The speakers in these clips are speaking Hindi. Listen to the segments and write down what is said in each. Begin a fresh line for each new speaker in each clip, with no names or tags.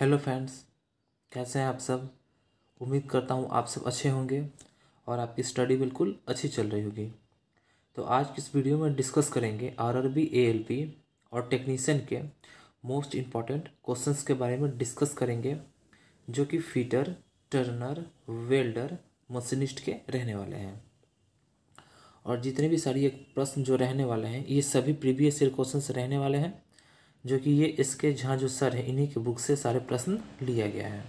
हेलो फ्रेंड्स कैसे हैं आप सब उम्मीद करता हूँ आप सब अच्छे होंगे और आपकी स्टडी बिल्कुल अच्छी चल रही होगी तो आज इस वीडियो में डिस्कस करेंगे R R B L P और टेक्नीशियन के मोस्ट इम्पॉर्टेंट क्वेश्चंस के बारे में डिस्कस करेंगे जो कि फीटर टर्नर वेल्डर मशीनिस्ट के रहने वाले हैं और जितने भी सारी प्रश्न जो रहने वाले हैं ये सभी प्रीवियस ईयर क्वेश्चन रहने वाले हैं जो कि ये इसके जहाँ जो सर है इन्हीं के बुक से सारे प्रश्न लिया गया है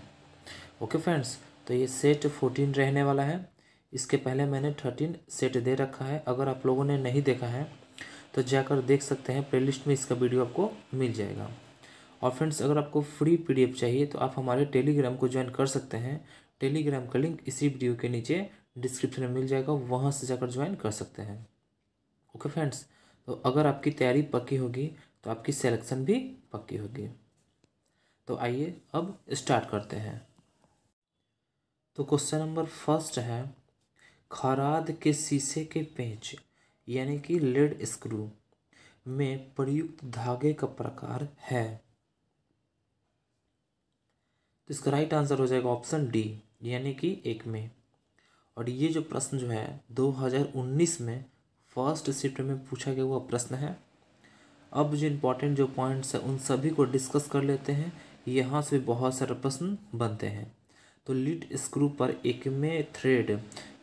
ओके फ्रेंड्स तो ये सेट फोर्टीन रहने वाला है इसके पहले मैंने थर्टीन सेट दे रखा है अगर आप लोगों ने नहीं देखा है तो जाकर देख सकते हैं प्ले में इसका वीडियो आपको मिल जाएगा और फ्रेंड्स अगर आपको फ्री पी चाहिए तो आप हमारे टेलीग्राम को ज्वाइन कर सकते हैं टेलीग्राम का लिंक इसी वीडियो के नीचे डिस्क्रिप्शन में मिल जाएगा वहाँ से जाकर ज्वाइन कर सकते हैं ओके फ्रेंड्स तो अगर आपकी तैयारी पक्की होगी तो आपकी सिलेक्शन भी पक्की होगी तो आइए अब स्टार्ट करते हैं तो क्वेश्चन नंबर फर्स्ट है खराद के शीशे के पेंच यानी कि लेड स्क्रू में प्रयुक्त धागे का प्रकार है तो इसका राइट आंसर हो जाएगा ऑप्शन डी यानी कि एक में और ये जो प्रश्न जो है 2019 में फर्स्ट शिफ्ट में पूछा गया हुआ प्रश्न है अब जो इम्पोर्टेंट जो पॉइंट्स हैं उन सभी को डिस्कस कर लेते हैं यहाँ से बहुत सारे प्रश्न बनते हैं तो लीड स्क्रू पर एक में थ्रेड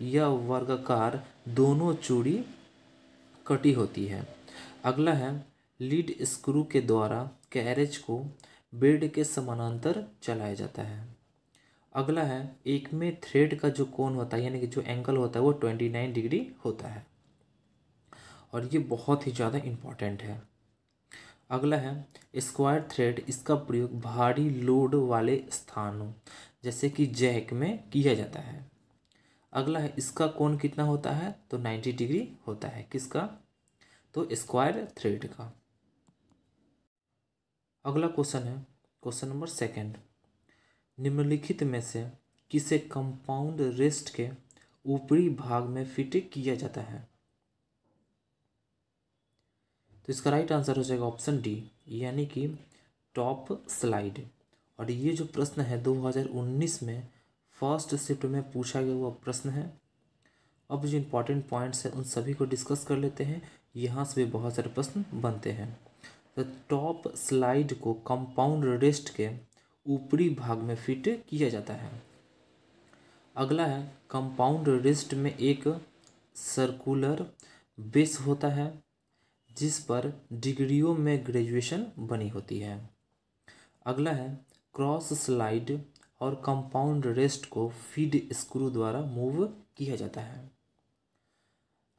या वर्गाकार दोनों चूड़ी कटी होती है अगला है लीड स्क्रू के द्वारा कैरेज को बेड के समानांतर चलाया जाता है अगला है एक में थ्रेड का जो कोण होता है यानी कि जो एंगल होता है वो ट्वेंटी नाइन डिग्री होता है और ये बहुत ही ज़्यादा इम्पॉर्टेंट है अगला है स्क्वायर थ्रेड इसका प्रयोग भारी लोड वाले स्थानों जैसे कि जैक में किया जाता है अगला है इसका कोण कितना होता है तो नाइन्टी डिग्री होता है किसका तो स्क्वायर थ्रेड का अगला क्वेश्चन है क्वेश्चन नंबर सेकंड निम्नलिखित में से किसे कंपाउंड रेस्ट के ऊपरी भाग में फिट किया जाता है तो इसका राइट आंसर हो जाएगा ऑप्शन डी यानी कि टॉप स्लाइड और ये जो प्रश्न है 2019 में फर्स्ट शिफ्ट में पूछा गया हुआ प्रश्न है अब जो इम्पोर्टेंट पॉइंट्स हैं उन सभी को डिस्कस कर लेते हैं यहाँ से भी बहुत सारे प्रश्न बनते हैं तो टॉप स्लाइड को कंपाउंड रेस्ट के ऊपरी भाग में फिट किया जाता है अगला है कंपाउंड रेस्ट में एक सर्कुलर बेस होता है जिस पर डिग्रियों में ग्रेजुएशन बनी होती है अगला है क्रॉस स्लाइड और कंपाउंड रेस्ट को फीड स्क्रू द्वारा मूव किया जाता है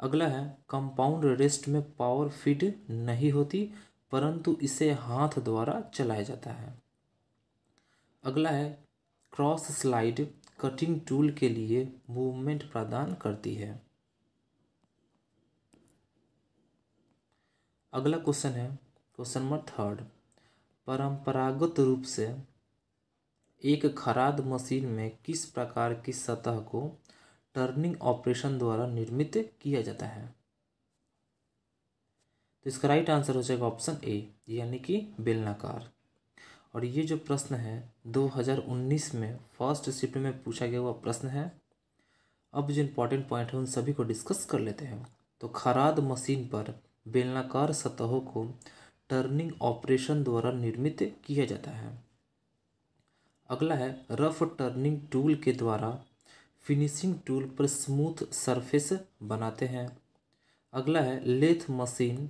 अगला है कंपाउंड रेस्ट में पावर फीड नहीं होती परंतु इसे हाथ द्वारा चलाया जाता है अगला है क्रॉस स्लाइड कटिंग टूल के लिए मूवमेंट प्रदान करती है अगला क्वेश्चन है क्वेश्चन नंबर थर्ड परंपरागत रूप से एक खराद मशीन में किस प्रकार की सतह को टर्निंग ऑपरेशन द्वारा निर्मित किया जाता है तो इसका राइट आंसर हो जाएगा ऑप्शन ए यानी कि बेलनाकार और ये जो प्रश्न है 2019 में फर्स्ट शिफ्ट में पूछा गया हुआ प्रश्न है अब जो इम्पोर्टेंट पॉइंट है उन सभी को डिस्कस कर लेते हैं तो खराद मशीन पर बेलनाकार सतहों को टर्निंग ऑपरेशन द्वारा निर्मित किया जाता है अगला है रफ टर्निंग टूल के द्वारा फिनिशिंग टूल पर स्मूथ सरफेस बनाते हैं अगला है लेथ मशीन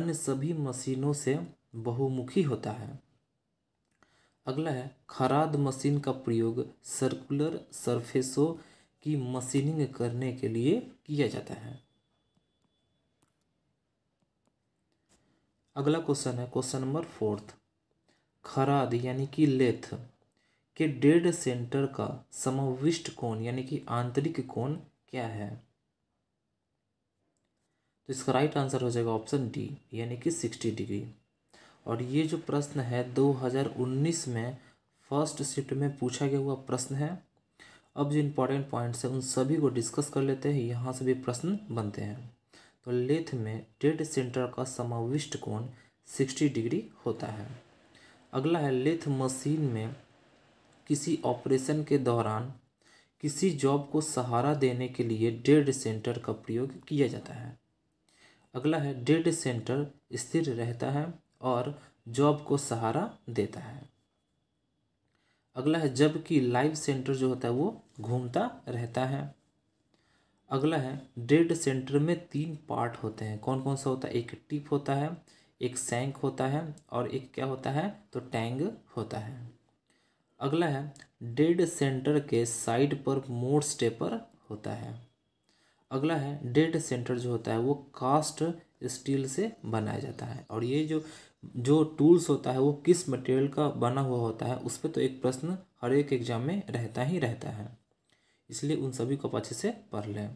अन्य सभी मशीनों से बहुमुखी होता है अगला है खराद मशीन का प्रयोग सर्कुलर सरफेसों की मशीनिंग करने के लिए किया जाता है अगला क्वेश्चन है क्वेश्चन नंबर फोर्थ खराद यानी कि लेथ के डेड सेंटर का समाविष्ट कोण यानी कि आंतरिक कोण क्या है तो इसका राइट आंसर हो जाएगा ऑप्शन डी यानी कि सिक्सटी डिग्री और ये जो प्रश्न है 2019 में फर्स्ट शिफ्ट में पूछा गया हुआ प्रश्न है अब जो इम्पोर्टेंट पॉइंट्स हैं उन सभी को डिस्कस कर लेते हैं यहाँ से भी प्रश्न बनते हैं तो लेथ में डेड सेंटर का समाविष्ट कोण सिक्सटी डिग्री होता है अगला है लेथ मशीन में किसी ऑपरेशन के दौरान किसी जॉब को सहारा देने के लिए डेड सेंटर का प्रयोग किया जाता है अगला है डेड सेंटर स्थिर रहता है और जॉब को सहारा देता है अगला है जबकि लाइव सेंटर जो होता है वो घूमता रहता है अगला है डेड सेंटर में तीन पार्ट होते हैं कौन कौन सा होता है एक टिप होता है एक सैंक होता है और एक क्या होता है तो टैंग होता है अगला है डेड सेंटर के साइड पर मोड स्टेपर होता है अगला है डेड सेंटर जो होता है वो कास्ट स्टील से बनाया जाता है और ये जो जो टूल्स होता है वो किस मटेरियल का बना हुआ होता है उस पर तो एक प्रश्न हर एक एग्जाम में रहता ही रहता है इसलिए उन सभी को अच्छे से पढ़ लें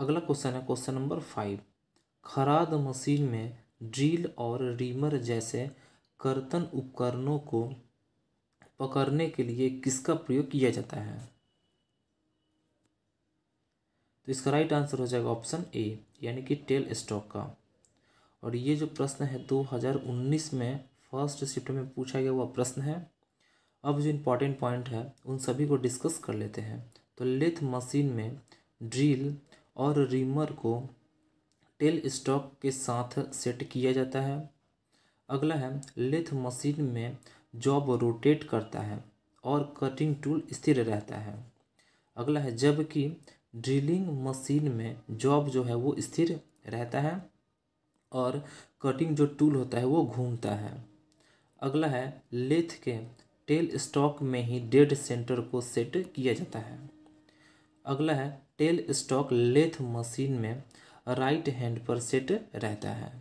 अगला क्वेश्चन है क्वेश्चन नंबर फाइव खराद मशीन में ड्रिल और रीमर जैसे कर्तन उपकरणों को पकड़ने के लिए किसका प्रयोग किया जाता है तो इसका राइट आंसर हो जाएगा ऑप्शन ए यानी कि टेल स्टॉक का और ये जो प्रश्न है 2019 में फर्स्ट शिफ्ट में पूछा गया हुआ प्रश्न है अब जो इम्पोर्टेंट पॉइंट है उन सभी को डिस्कस कर लेते हैं तो लेथ मशीन में ड्रिल और रिमर को टेल स्टॉक के साथ सेट किया जाता है अगला है लेथ मशीन में जॉब रोटेट करता है और कटिंग टूल स्थिर रहता है अगला है जबकि ड्रिलिंग मशीन में जॉब जो है वो स्थिर रहता है और कटिंग जो टूल होता है वो घूमता है अगला है लेथ के टेल स्टॉक में ही डेड सेंटर को सेट किया जाता है अगला है टेल स्टॉक लेथ मशीन में राइट हैंड पर सेट रहता है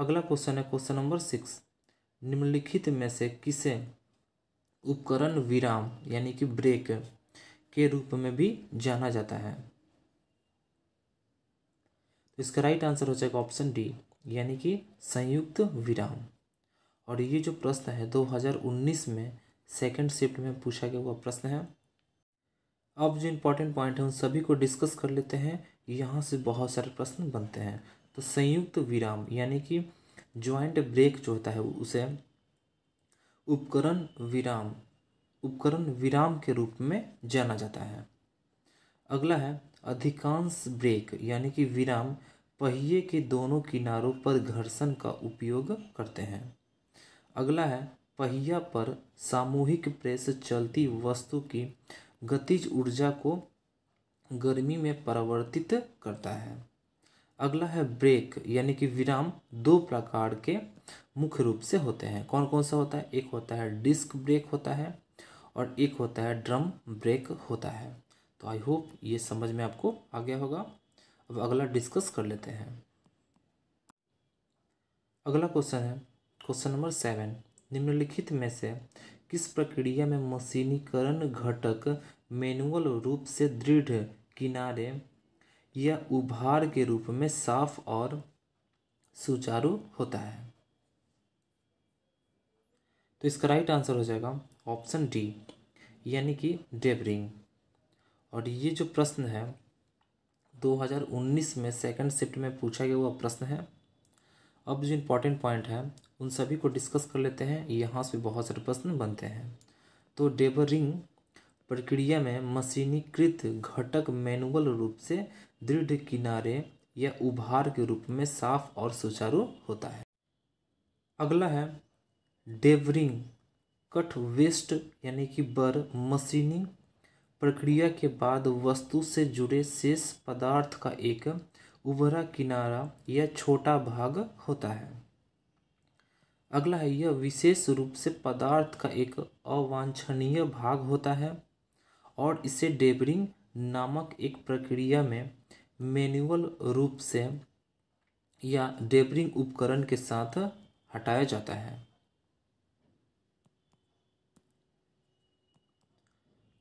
अगला क्वेश्चन है क्वेश्चन नंबर सिक्स निम्नलिखित में से किसे उपकरण विराम यानी कि ब्रेक के रूप में भी जाना जाता है तो इसका राइट आंसर हो जाएगा ऑप्शन डी यानी कि संयुक्त विराम और ये जो प्रश्न है 2019 में सेकंड शिफ्ट में पूछा गया हुआ प्रश्न है अब जो इम्पोर्टेंट पॉइंट है उन सभी को डिस्कस कर लेते हैं यहाँ से बहुत सारे प्रश्न बनते हैं तो संयुक्त विराम यानी कि ज्वाइंट ब्रेक जो होता है उसे उपकरण विराम उपकरण विराम के रूप में जाना जाता है अगला है अधिकांश ब्रेक यानी कि विराम पहिए के दोनों किनारों पर घर्षण का उपयोग करते हैं अगला है पहिया पर सामूहिक प्रेस चलती वस्तु की गतिज ऊर्जा को गर्मी में परिवर्तित करता है अगला है ब्रेक यानी कि विराम दो प्रकार के मुख्य रूप से होते हैं कौन कौन सा होता है एक होता है डिस्क ब्रेक होता है और एक होता है ड्रम ब्रेक होता है तो आई होप ये समझ में आपको आ गया होगा अब अगला डिस्कस कर लेते हैं अगला क्वेश्चन है क्वेश्चन नंबर सेवन निम्नलिखित में से किस प्रक्रिया में मशीनीकरण घटक मैनुअल रूप से दृढ़ किनारे या उभार के रूप में साफ और सुचारू होता है तो इसका राइट आंसर हो जाएगा ऑप्शन डी यानी कि डेबरिंग और ये जो प्रश्न है 2019 में सेकंड शिफ्ट में पूछा गया हुआ प्रश्न है अब जो इम्पोर्टेंट पॉइंट है उन सभी को डिस्कस कर लेते हैं यहाँ से बहुत सारे प्रश्न बनते हैं तो डेबरिंग प्रक्रिया में मशीनीकृत घटक मैनुअल रूप से दृढ़ किनारे या उभार के रूप में साफ और सुचारू होता है अगला है डेवरिंग कट वेस्ट यानी कि बर मशीनी प्रक्रिया के बाद वस्तु से जुड़े शेष पदार्थ का एक उभरा किनारा या छोटा भाग होता है अगला है यह विशेष रूप से पदार्थ का एक अवांछनीय भाग होता है और इसे डेबरिंग नामक एक प्रक्रिया में मैनुअल रूप से या डेबरिंग उपकरण के साथ हटाया जाता है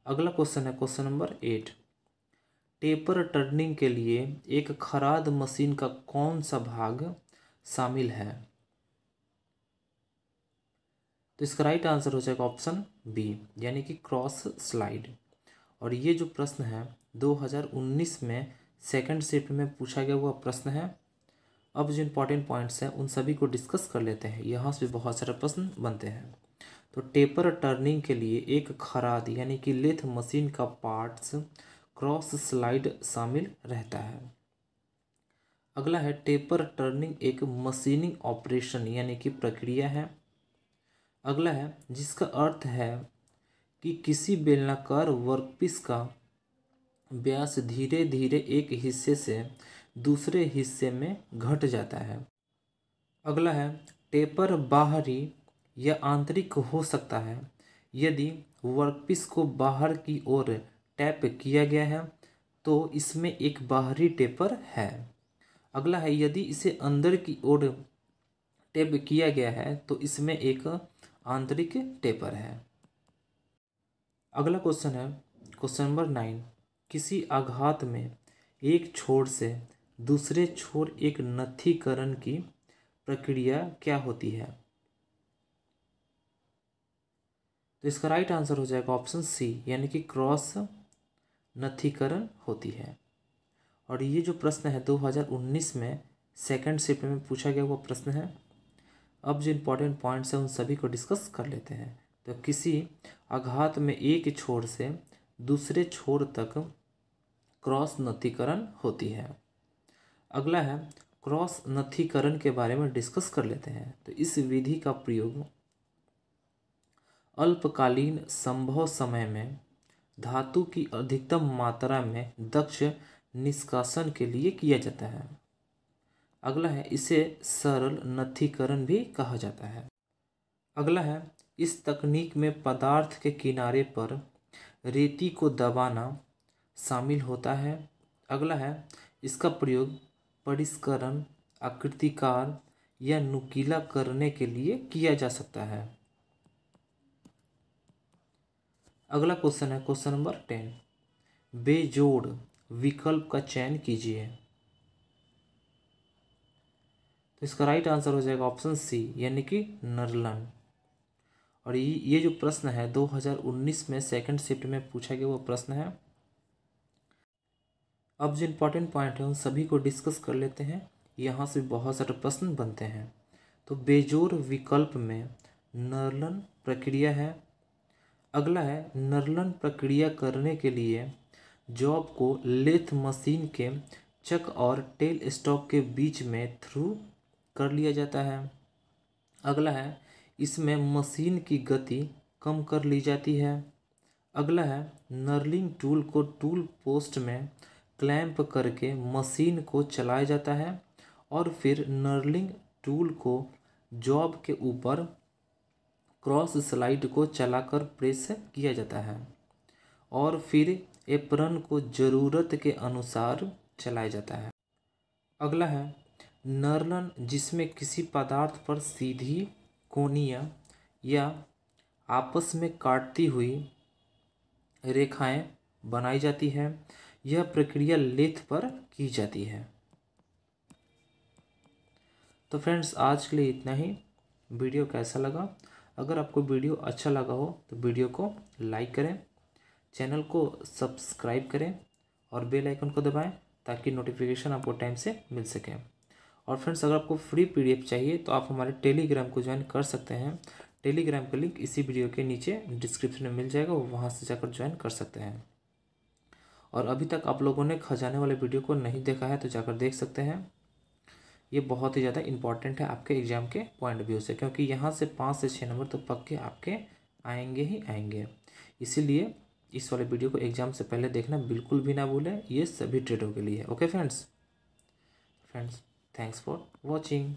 अगला क्वेश्चन है question number eight taper turning के लिए एक खराद मशीन का कौन सा भाग शामिल है तो इसका राइट आंसर हो जाएगा ऑप्शन बी यानी कि क्रॉस स्लाइड और ये जो प्रश्न है 2019 में सेकंड शिफ्ट में पूछा गया हुआ प्रश्न है अब जो इम्पोर्टेंट पॉइंट्स हैं उन सभी को डिस्कस कर लेते हैं यहाँ से बहुत सारे प्रश्न बनते हैं तो टेपर टर्निंग के लिए एक खराद यानी कि लेथ मशीन का पार्ट्स क्रॉस स्लाइड शामिल रहता है अगला है टेपर टर्निंग एक मशीनिंग ऑपरेशन यानी कि प्रक्रिया है अगला है जिसका अर्थ है कि किसी बेलनाकार वर्कपीस का व्यास धीरे धीरे एक हिस्से से दूसरे हिस्से में घट जाता है अगला है टेपर बाहरी या आंतरिक हो सकता है यदि वर्कपीस को बाहर की ओर टैप किया गया है तो इसमें एक बाहरी टेपर है अगला है यदि इसे अंदर की ओर टैप किया गया है तो इसमें एक आंतरिक टेपर है अगला क्वेश्चन है क्वेश्चन नंबर नाइन किसी आघात में एक छोर से दूसरे छोर एक नथीकरण की प्रक्रिया क्या होती है तो इसका राइट आंसर हो जाएगा ऑप्शन सी यानी कि क्रॉस नथीकरण होती है और ये जो प्रश्न है 2019 में सेकंड शिफ्ट में पूछा गया हुआ प्रश्न है अब जो इम्पोर्टेंट पॉइंट्स हैं उन सभी को डिस्कस कर लेते हैं तो किसी आघात में एक छोर से दूसरे छोर तक क्रॉस नथीकरण होती है अगला है क्रॉस नथीकरण के बारे में डिस्कस कर लेते हैं तो इस विधि का प्रयोग अल्पकालीन संभव समय में धातु की अधिकतम मात्रा में दक्ष निष्कासन के लिए किया जाता है अगला है इसे सरल नथीकरण भी कहा जाता है अगला है इस तकनीक में पदार्थ के किनारे पर रेती को दबाना शामिल होता है अगला है इसका प्रयोग परिष्करण आकृतिकार या नुकीला करने के लिए किया जा सकता है अगला क्वेश्चन है क्वेश्चन नंबर टेन बेजोड़ विकल्प का चयन कीजिए तो इसका राइट आंसर हो जाएगा ऑप्शन सी यानी कि नरलन और ये जो प्रश्न है 2019 में सेकंड शिफ्ट में पूछा गया वो प्रश्न है अब जो इम्पोर्टेंट पॉइंट है उन सभी को डिस्कस कर लेते हैं यहाँ से बहुत सारे प्रश्न बनते हैं तो बेजोड़ विकल्प में नरलन प्रक्रिया है अगला है नरलन प्रक्रिया करने के लिए जॉब को लेथ मशीन के चक और टेल स्टॉक के बीच में थ्रू कर लिया जाता है अगला है इसमें मशीन की गति कम कर ली जाती है अगला है नर्लिंग टूल को टूल पोस्ट में क्लैंप करके मशीन को चलाया जाता है और फिर नर्लिंग टूल को जॉब के ऊपर क्रॉस स्लाइड को चलाकर प्रेस किया जाता है और फिर एप्रन को ज़रूरत के अनुसार चलाया जाता है अगला है नर्लन जिसमें किसी पदार्थ पर सीधी कोनिया या आपस में काटती हुई रेखाएं बनाई जाती है यह प्रक्रिया लेथ पर की जाती है तो फ्रेंड्स आज के लिए इतना ही वीडियो कैसा लगा अगर आपको वीडियो अच्छा लगा हो तो वीडियो को लाइक करें चैनल को सब्सक्राइब करें और बेल आइकन को दबाएं ताकि नोटिफिकेशन आपको टाइम से मिल सके और फ्रेंड्स अगर आपको फ्री पीडीएफ चाहिए तो आप हमारे टेलीग्राम को ज्वाइन कर सकते हैं टेलीग्राम का लिंक इसी वीडियो के नीचे डिस्क्रिप्शन में मिल जाएगा वहाँ से जाकर ज्वाइन कर सकते हैं और अभी तक आप लोगों ने खजाने वाले वीडियो को नहीं देखा है तो जाकर देख सकते हैं ये बहुत ही ज़्यादा इंपॉर्टेंट है आपके एग्जाम के पॉइंट व्यू से क्योंकि यहाँ से पाँच से छः नंबर तो पक्के आपके आएंगे ही आएंगे इसीलिए इस वाले वीडियो को एग्जाम से पहले देखना बिल्कुल भी ना भूलें ये सभी ट्रेडों के लिए okay friends friends thanks for watching